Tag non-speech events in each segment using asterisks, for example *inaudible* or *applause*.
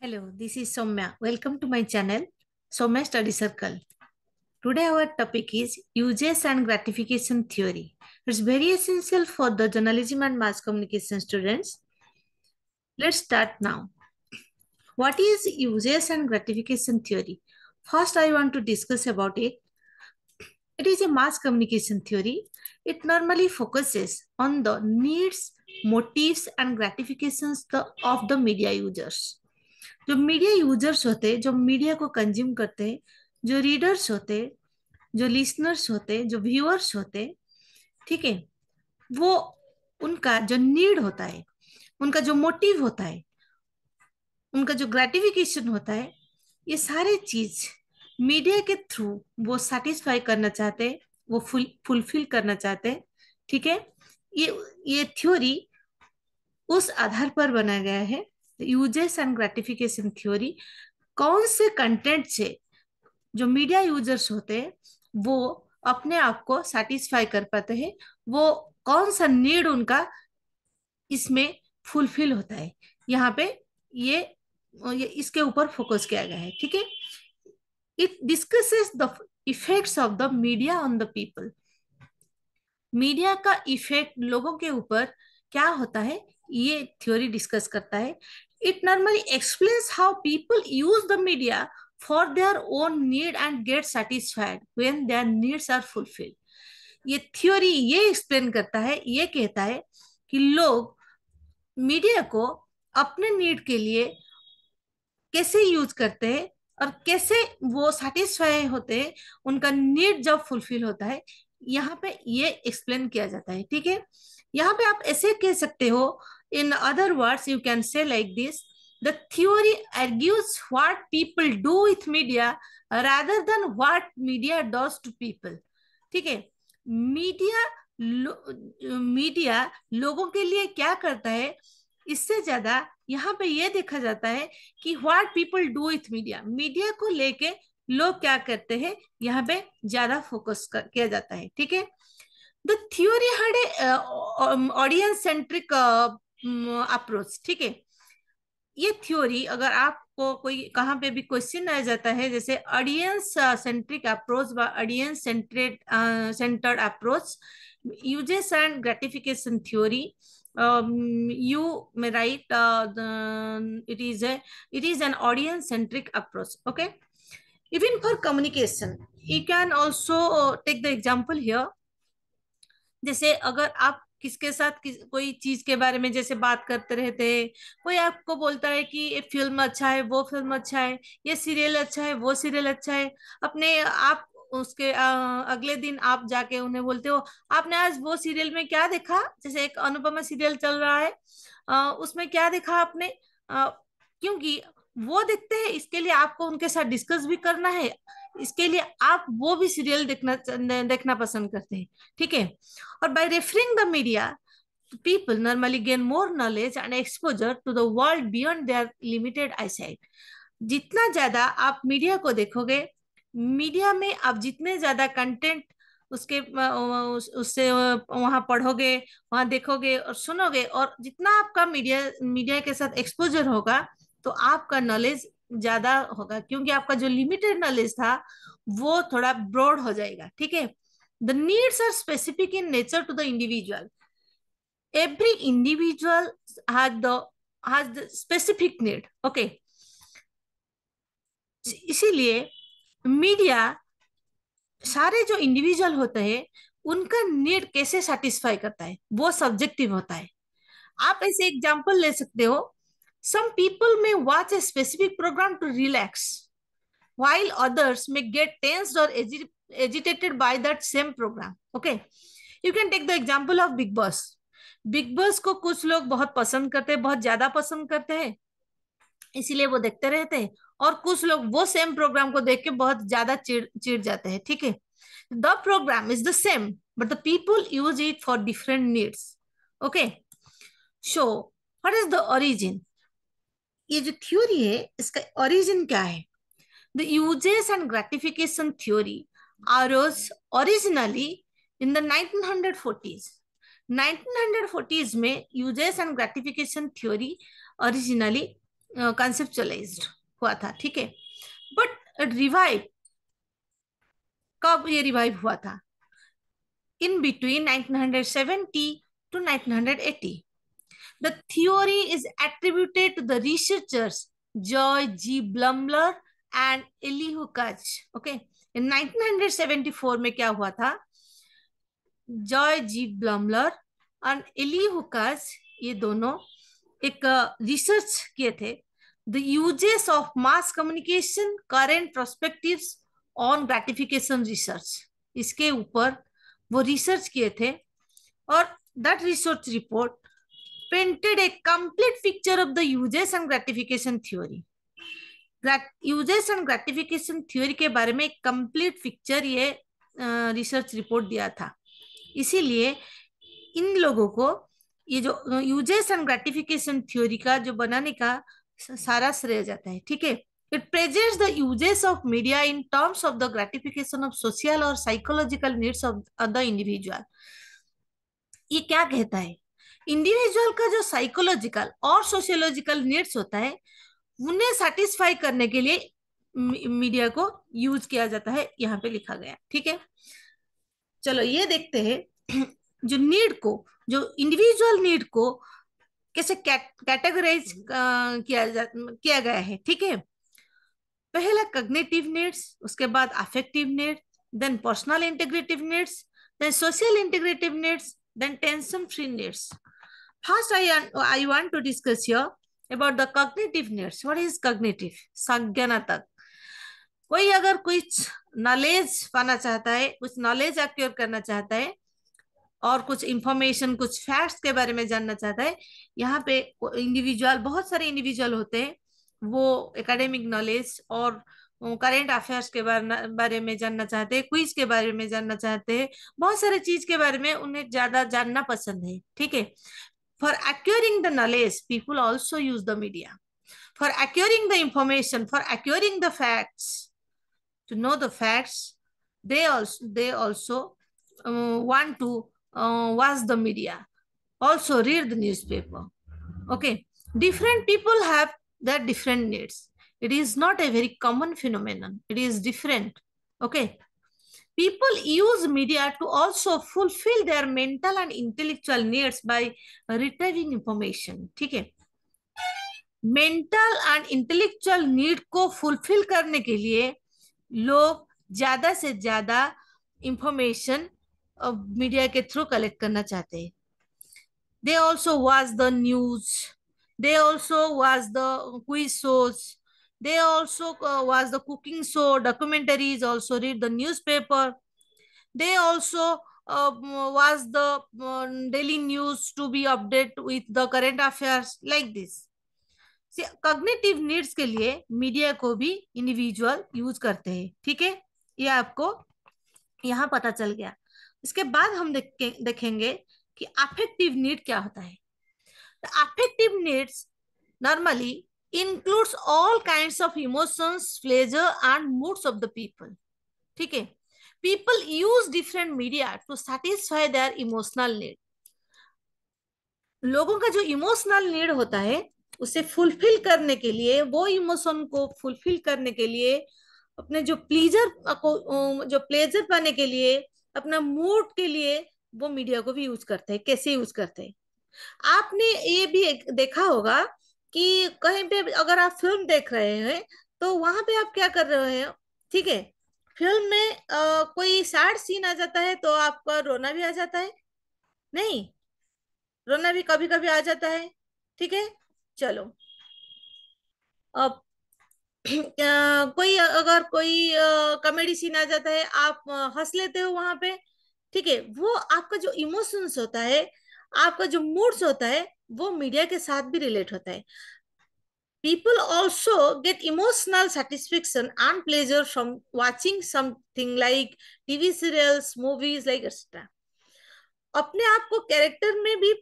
Hello, this is Somya. Welcome to my channel, Somya Study Circle. Today our topic is Uses and Gratification Theory. It's very essential for the journalism and mass communication students. Let's start now. What is Uses and Gratification Theory? First, I want to discuss about it. It is a mass communication theory. It normally focuses on the needs, motives, and gratifications of the media users. जो media users होते जो media को consume करते जो readers होते जो listeners होते जो व्यूअर्स होते ठीक है वो उनका जो नीड होता है उनका जो मोटिव होता है उनका जो ग्रेटिफिकेशन होता है ये सारी चीज मीडिया के थ्रू वो सेटिस्फाई करना चाहते वो फुल फुलफिल करना चाहते ठीक है ये ये थ्योरी उस आधार पर बनाया गया है यूजेस एंड ग्रेटिफिकेशन थ्योरी कौन से कंटेंट से जो मीडिया यूजर्स होते हैं वो अपने आप को सेटिस्फाई कर पाते हैं वो कौन सा नीड उनका इसमें फुलफिल होता है यहाँ पे ये, ये इसके ऊपर फोकस किया गया है ठीक है it discuss the effects of the media on the people media का इफेक्ट लोगों के ऊपर क्या होता है ये थ्योरी डिस्कस करता है it normally explains how people use the media for their own need and get satisfied when their needs are fulfilled ye theory ye explain karta hai ye kehta hai ki log media ko apne need ke liye कैसे use करते हैं और कैसे वो satisfy होते हैं उनका need जब फुलफिल होता है यहाँ पे ये एक्सप्लेन किया जाता है ठीक है यहाँ पे आप ऐसे कह सकते हो In other words, you can say like this, the theory argues what people do with media rather than what media does to people. ठीक है मीडिया लो, मीडिया लोगों के लिए क्या करता है इससे ज्यादा यहाँ पे ये देखा जाता है कि what people do with media media को लेके लोग क्या करते हैं यहाँ पे ज्यादा फोकस किया जाता है ठीक है the theory had audience centric approach ठीक है ये थ्योरी अगर आपको कोई कहां पे भी क्वेश्चन आ जाता है जैसे ऑडियंस सेंट्रिक अप्रोच व audience centred centred approach uses and gratification theory you may write it is it is an audience centric approach okay even for communication you can also take the example here जैसे अगर आप किसके साथ किस, कोई चीज के बारे में जैसे बात करते रहते हैं कोई आपको बोलता है कि ये फिल्म अच्छा है वो फिल्म अच्छा है ये सीरियल अच्छा है वो सीरियल अच्छा है अपने आप उसके आ, अगले दिन आप जाके उन्हें बोलते हो आपने आज वो सीरियल में क्या देखा जैसे एक अनुपमा सीरियल चल रहा है आ, उसमें क्या देखा आपने आ, क्योंकि वो देखते हैं इसके लिए आपको उनके साथ डिस्कस भी करना है इसके लिए आप वो भी सीरियल देखना देखना पसंद करते हैं ठीक है or by referring the media people normally gain more knowledge and exposure to the world beyond their limited eyesight जितना ज्यादा आप मीडिया को देखोगे मीडिया में आप जितने ज्यादा कंटेंट उसके उससे वहां पढ़ोगे वहां देखोगे और सुनोगे और जितना आपका मीडिया मीडिया के साथ एक्सपोजर होगा तो आपका नॉलेज ज्यादा होगा क्योंकि आपका जो लिमिटेड नॉलेज था वो थोड़ा ब्रॉड हो जाएगा ठीक है the needs are specific in nature to the individual every individual has the has the specific need okay इसीलिए मीडिया सारे जो इंडिविजुअल होते हैं उनका नीड कैसे सेटिस्फाई करता है वो सब्जेक्टिव होता है आप ऐसे एग्जांपल ले सकते हो some people may watch a specific programme to relax while others may get tense और agitated by that same program okay you can take the example of big boss big boss को कुछ लोग बहुत पसंद करते हैं बहुत ज्यादा पसंद करते हैं इसीलिए वो देखते रहते हैं और कुछ लोग वो सेम प्रोग्राम को देख के बहुत ज्यादा चिड़ चिड़ जाते हैं ठीक है the programme is the same but the people use it for different needs okay so what is the origin ये जो थ्योरी है इसका ओरिजिन क्या है the uses and gratification theory arose originally in the 1940s 1940s में uses and gratification theory originally conceptualised हुआ था ठीक है बट रिवाइव कब ये रिवाइव हुआ था in between 1970 to 1980. The theory is attributed to the researchers Joy G. Blumler and Elihu Kutch. Okay, 1974 में क्या हुआ था जॉय जी ब्लमलर और एली हुकास ये दोनों एक रिसर्च किए थे the uses of mass communication current prospective on gratification research इसके ऊपर वो रिसर्च किए थे और that research report painted a complete picture of the uses and gratification theory users and gratification theory के बारे में कंप्लीट पिक्चर ये रिसर्च रिपोर्ट दिया था इसीलिए इन लोगों को ये जो यूजेस एंड ग्रेटिफिकेशन थ्योरी का जो बनाने का सारा श्रेय जाता है ठीक है it presents the uses of media in terms of the gratification of social और psychological needs of the individual ये क्या कहता है इंडिविजुअल का जो साइकोलॉजिकल और सोशियोलॉजिकल नीड्स होता है उन्हें सेटिस्फाई करने के लिए मीडिया को यूज किया जाता है यहाँ पे लिखा गया ठीक है चलो ये देखते हैं *clears throat* जो नीड को जो इंडिविजुअल नीड को कैसे कैटेगराइज हम्म। किया जा, किया गया है ठीक है पहला कग्नेटिव नीड्स उसके बाद affective need then personal integrative needs then social integrative needs then tension free needs first I I want to discuss your about the cognitive needs. What is cognitive? Saggyanatak. कोई अगर कुछ knowledge पाना चाहता है कुछ knowledge accrue करना चाहता है और कुछ इंफॉर्मेशन कुछ फैक्ट्स के बारे में जानना चाहता है यहाँ पे इंडिविजुअल बहुत सारे इंडिविजुअल होते हैं वो एकेडमिक नॉलेज और करेंट अफेयर्स के बारे में जानना चाहते हैं क्विज के बारे में जानना चाहते हैं बहुत सारे चीज के बारे में उन्हें ज्यादा जानना पसंद है ठीक है For acquiring the knowledge, people also use the media. For acquiring the information, for acquiring the facts, to know the facts, they also, they also uh, want to uh, watch the media, also read the newspaper. Okay, different people have their different needs. It is not a very common phenomenon. It is different. Okay, people use media to also fulfill their mental and intellectual needs by retrieving information ठीक है mental and intellectual need को fulfil करने के लिए लोग ज्यादा से ज्यादा इंफॉर्मेशन मीडिया के थ्रू कलेक्ट करना चाहते हैं they also watch the news they also watch the quiz shows they also uh, watch the cooking show documentaries also read the newspaper they also uh, watch the um, daily news to be update with the current affairs like this see cognitive needs ke liye media ko bhi individual use karte hai theek hai ये आपको यहाँ पता चल गया इसके बाद हम देखे, देखेंगे कि अफेक्टिव नीड क्या होता है the affective needs normally includes all kind of emotions pleasure and moods of the people ठीक है people use different media to satisfy their emotional need लोगों का जो इमोशनल नीड होता है उसे फुलफिल करने के लिए वो इमोशन को फुलफिल करने के लिए अपने जो प्लीजर को जो प्लेजर पाने के लिए अपना मूड के लिए वो मीडिया को भी यूज करते हैं कैसे यूज करते हैं आपने ये भी देखा होगा कि कहीं पे अगर आप फिल्म देख रहे हैं तो वहां पे आप क्या कर रहे हैं ठीक है फिल्म में आ, कोई सैड सीन आ जाता है तो आपका रोना भी आ जाता है नहीं रोना भी कभी कभी आ जाता है ठीक है चलो अब *clears throat* कोई अगर कोई कॉमेडी सीन आ जाता है आप हंस लेते हो वहां पे ठीक है वो आपका जो इमोशंस होता है आपका जो मूड्स होता है वो मीडिया के साथ भी रिलेट होता है people also get emotional satisfaction and pleasure from watching something like TV serials movies like etcetera अपने आप को कैरेक्टर में भी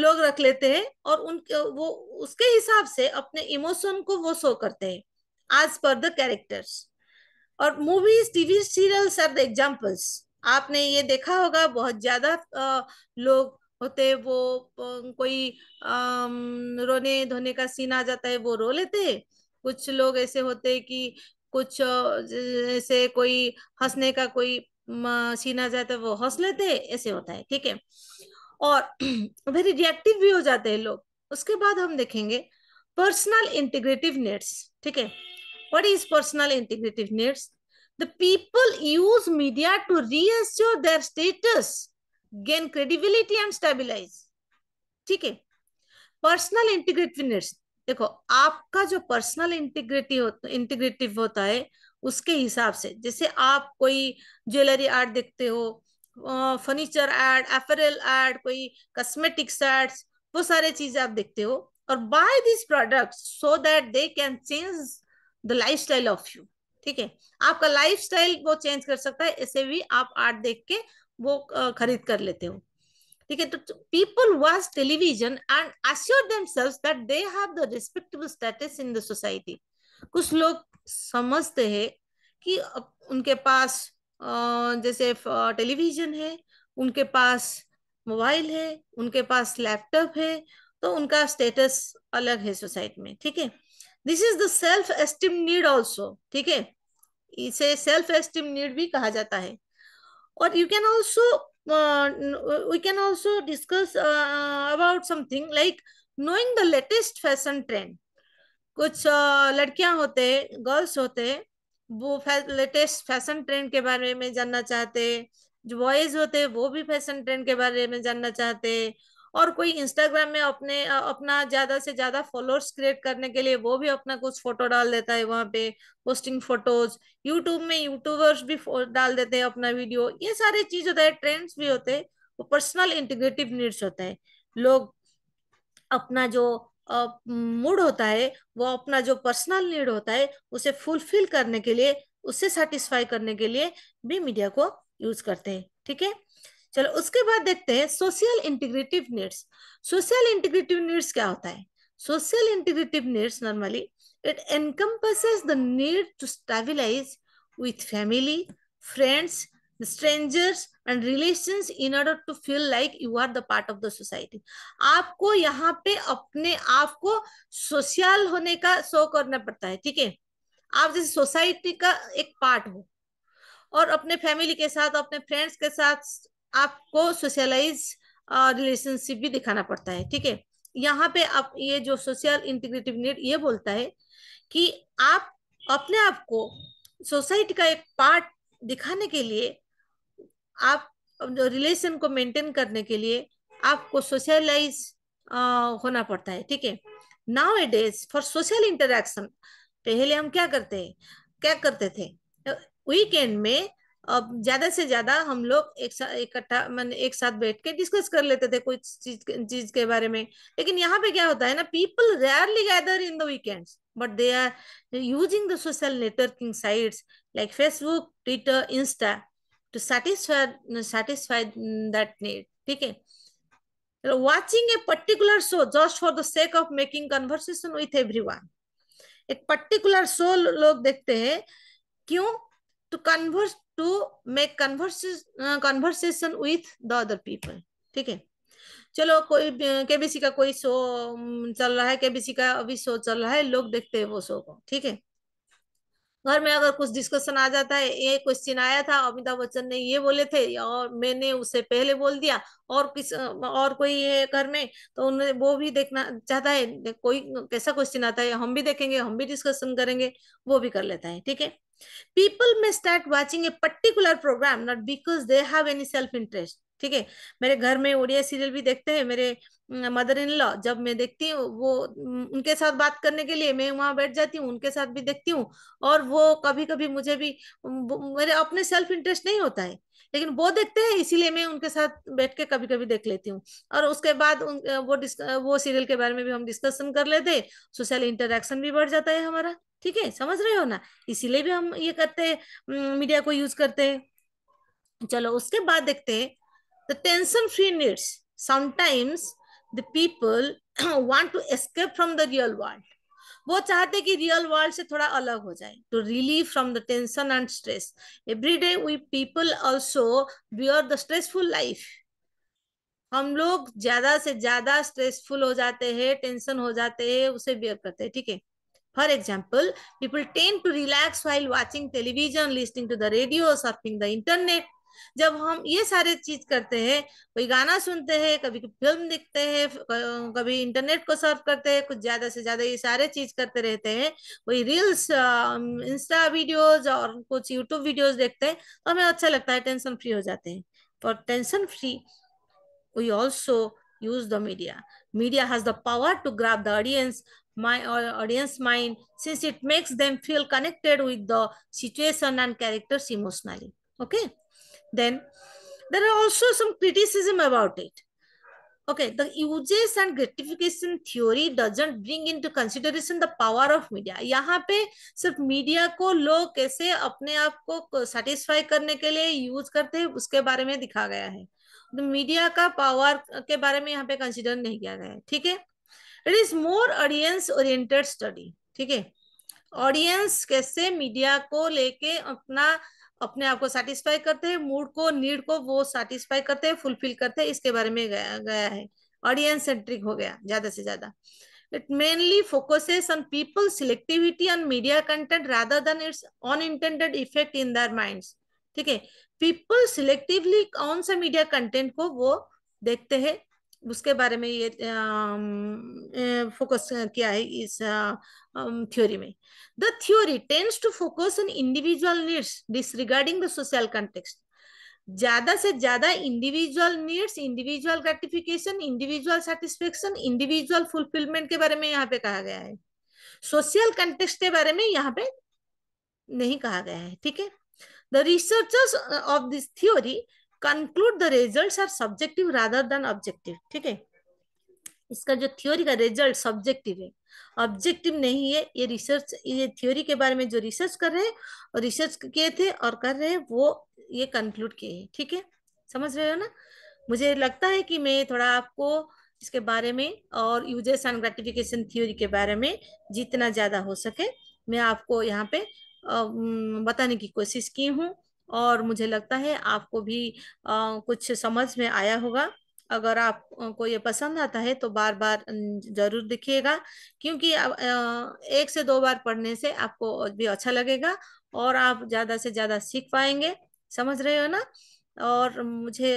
लोग रख लेते हैं और उनके वो उसके हिसाब से अपने इमोशन को वो शो करते हैं एज पर द कैरेक्टर्स और movies TV serials are the examples आपने ये देखा होगा बहुत ज्यादा लोग होते वो कोई रोने धोने का सीन आ जाता है वो रो लेते कुछ लोग ऐसे होते कि कुछ ऐसे कोई हंसने का कोई सीन आ जाता है वो हंस लेते ऐसे होता है ठीक है और वेरी *clears throat* रिएक्टिव भी हो जाते हैं लोग उसके बाद हम देखेंगे पर्सनल इंटीग्रेटिव नीड्स ठीक है what is personal integrative needs the people use media to reassure their status gain credibility and stabilize ठीक है पर्सनल इंटीग्रेटिवनेस देखो आपका जो पर्सनल इंटीग्रिटी इंटीग्रेटिव होता है उसके हिसाब से जैसे आप कोई ज्वेलरी एड देखते हो फर्नीचर एड एफरल एड कोई कॉस्मेटिक्स एड्स वो सारे चीजें आप देखते हो और buy this product so that they can change the lifestyle of you ठीक है आपका लाइफ स्टाइल वो चेंज कर सकता है ऐसे भी आप आर्ट देख के वो खरीद कर लेते हो ठीक है तो people watch television and assure themselves that they have the respectable status in the society कुछ लोग समझते हैं कि उनके पास जैसे टेलीविजन है उनके पास मोबाइल है उनके पास लैपटॉप है तो उनका स्टेटस अलग है सोसाइटी में ठीक है this is the self esteem need also ठीक है इसे सेल्फ एस्टीम नीड भी कहा जाता है or you can also uh, we can also discuss uh, about something like knowing the latest fashion trend कुछ लड़कियां होते गर्ल्स होते वो लेटेस्ट फैशन ट्रेंड के बारे में जानना चाहते जो बॉयज होते वो भी फैशन ट्रेंड के बारे में जानना चाहते और कोई इंस्टाग्राम में अपने अपना ज्यादा से ज्यादा फॉलोअर्स क्रिएट करने के लिए वो भी अपना कुछ फोटो डाल देता है वहां पे पोस्टिंग फोटोज यूट्यूब में यूट्यूबर्स भी डाल देते हैं अपना वीडियो ये सारे चीज होता है ट्रेंड्स भी होते हैं वो पर्सनल इंटीग्रेटिव नीड्स होता है लोग अपना जो मूड होता है वो अपना जो पर्सनल नीड होता है उसे फुलफिल करने के लिए उसे सेटिस्फाई करने के लिए भी मीडिया को यूज करते हैं ठीक है चलो उसके बाद देखते हैं social integrative needs social integrative needs क्या होता है social integrative needs normally it encompasses the need to stabilise with family friends strangers and relation in order to feel like you are the part of the society आपको यहाँ पे अपने आप को social होने का शो करना पड़ता है ठीक है आप जैसे सोसाइटी का एक पार्ट हो और अपने फैमिली के साथ अपने फ्रेंड्स के साथ आपको सोशलाइज रिलेशनशिप uh, भी दिखाना पड़ता है ठीक है यहाँ पे आप ये जो सोशल इंटीग्रेटिव नीड ये बोलता है कि आप अपने आप को सोसाइटी का एक पार्ट दिखाने के लिए आप रिलेशन को मेंटेन करने के लिए आपको सोशलाइज uh, होना पड़ता है ठीक है nowadays for social interaction पहले हम क्या करते हैं क्या करते थे वीकेंड में अब ज्यादा से ज्यादा हम लोग एक साथ इकट्ठा मैंने एक साथ बैठ के डिस्कस कर लेते थे कोई चीज चीज के बारे में लेकिन यहाँ पे क्या होता है ना people rarely gather in the weekends but they are using the social networking sites like Facebook Twitter Insta to satisfy satisfy that need ठीक है watching a particular show just for the sake of making conversation with everyone एक particular show लोग देखते हैं क्यों to converse to make converses, uh, conversation with the other people ठीक है चलो कोई केबीसी का कोई शो चल रहा है केबीसी का अभी शो चल रहा है लोग देखते हैं वो शो को ठीक है घर में अगर कुछ डिस्कशन आ जाता है ये क्वेश्चन आया था अमिताभ बच्चन ने ये बोले थे और मैंने उसे पहले बोल दिया और किस और कोई है घर में तो उन्हें वो भी देखना चाहता है कोई कैसा क्वेश्चन आता है हम भी देखेंगे हम भी डिस्कशन करेंगे वो भी कर लेता है ठीक है people may start watching a particular program not because they have any self interest ठीक है मेरे घर में ओडिया सीरियल भी देखते हैं मेरे मदर इन लॉ जब मैं देखती हूँ वो उनके साथ बात करने के लिए मैं वहां बैठ जाती हूँ उनके साथ भी देखती हूँ और वो कभी कभी मुझे भी मेरे अपने सेल्फ इंटरेस्ट नहीं होता है लेकिन वो देखते हैं इसीलिए मैं उनके साथ बैठ के कभी कभी देख लेती हूँ और उसके बाद उन, वो वो सीरियल के बारे में भी हम डिस्कशन कर लेते हैं सोशल इंटरेक्शन भी बढ़ जाता है हमारा ठीक है समझ रहे हो ना इसीलिए भी हम ये करते हैं मीडिया को यूज करते हैं चलो उसके बाद देखते हैं The tension free needs. Sometimes the people *clears throat* want to escape from the real world. वो चाहते कि रियल वर्ल्ड से थोड़ा अलग हो जाए to relieve from the tension and stress every day we people also bear the stressful life हम लोग ज्यादा से ज्यादा स्ट्रेसफुल हो जाते हैं टेंशन हो जाते हैं उसे बियर करते हैं ठीक है for example people tend to relax while watching television listening to the radio surfing the internet जब हम ये सारे चीज करते हैं कोई गाना सुनते हैं कभी फिल्म देखते हैं कभी इंटरनेट को सर्व करते हैं कुछ ज्यादा से ज्यादा ये सारे चीज करते रहते हैं कोई रील्स इंस्टा वीडियोस और कुछ यूट्यूब वीडियोस देखते हैं तो हमें अच्छा लगता है टेंशन फ्री हो जाते हैं for tension free we also use the media media has the power to grab the audience my audience mind since it makes them feel connected with the situation and characters emotionally okay okay? Then there are also some criticism about it. Okay, the uses and gratification theory doesn't bring into consideration the power of media. यहाँ पे सिर्फ media को लोग कैसे अपने आप को satisfy करने के लिए यूज करते हैं उसके बारे में दिखा गया है तो मीडिया का पावर के बारे में यहाँ पे कंसिडर नहीं किया गया है ठीक है it is more audience oriented study ठीक है ऑडियंस कैसे मीडिया को लेके अपना अपने आप को सेटिस्फाई करते हैं मूड को नीड को वो सेटिस्फाई करते हैं फुलफिल करते हैं इसके बारे में गया, गया है ऑडियंस सेंट्रिक हो गया ज्यादा से ज्यादा it mainly focuses on people selectivity on media content rather than its unintended effect in their mind ठीक है पीपल सिलेक्टिवली कौन सा मीडिया कंटेंट को वो देखते हैं उसके बारे में ये फोकस किया है इस थ्योरी में the theory tends to focus on individual needs disregarding the social context ज्यादा से ज्यादा individual needs individual gratification individual satisfaction individual fulfilment के बारे में यहाँ पे कहा गया है सोशल कंटेक्स के बारे में यहाँ पे नहीं कहा गया है ठीक है the researchers of this theory conclude the result are subjective rather than objective ठीक है इसका जो थ्योरी का रिजल्ट सब्जेक्टिव है ऑब्जेक्टिव नहीं है ये रिसर्च ये थ्योरी के बारे में जो रिसर्च कर रहे हैं और रिसर्च किए थे और कर रहे हैं वो ये कंक्लूड किए हैं ठीक है समझ रहे हो ना मुझे लगता है कि मैं थोड़ा आपको इसके बारे में और यूजर्स एंड ग्रेटिफिकेशन थ्योरी के बारे में जितना ज़्यादा हो सके मैं आपको यहाँ पे बताने की कोशिश की हूँ और मुझे लगता है आपको भी आ, कुछ समझ में आया होगा अगर आपको ये पसंद आता है तो बार बार जरूर दिखिएगा क्योंकि एक से दो बार पढ़ने से आपको भी अच्छा लगेगा और आप ज़्यादा से ज़्यादा सीख पाएंगे समझ रहे हो ना और मुझे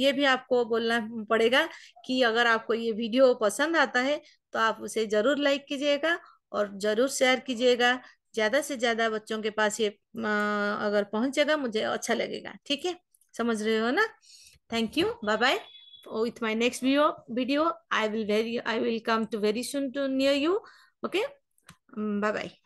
ये भी आपको बोलना पड़ेगा कि अगर आपको ये वीडियो पसंद आता है तो आप उसे ज़रूर लाइक कीजिएगा और ज़रूर शेयर कीजिएगा ज्यादा से ज्यादा बच्चों के पास ये अगर पहुंचेगा मुझे अच्छा लगेगा ठीक है समझ रहे हो ना thank you bye bye with my next video I will very I will come to very soon to near you okay bye bye